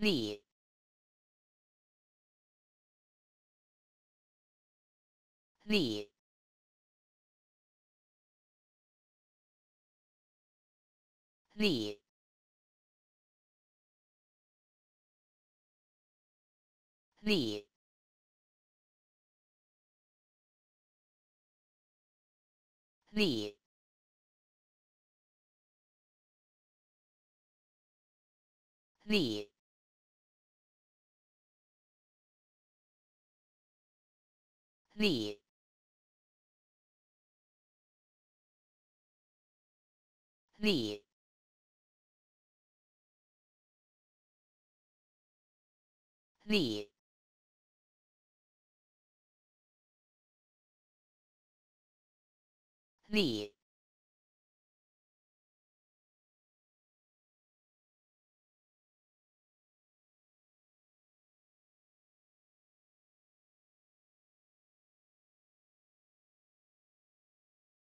立立立立立立。立，立，立，立。